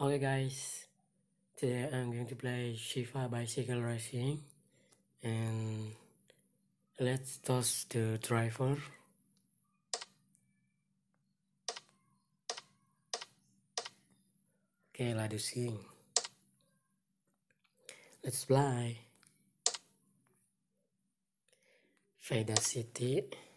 Okay guys, today I'm going to play Shifa Bicycle Racing and let's toss the driver. Okay, let us skin. Let's fly. Fade City.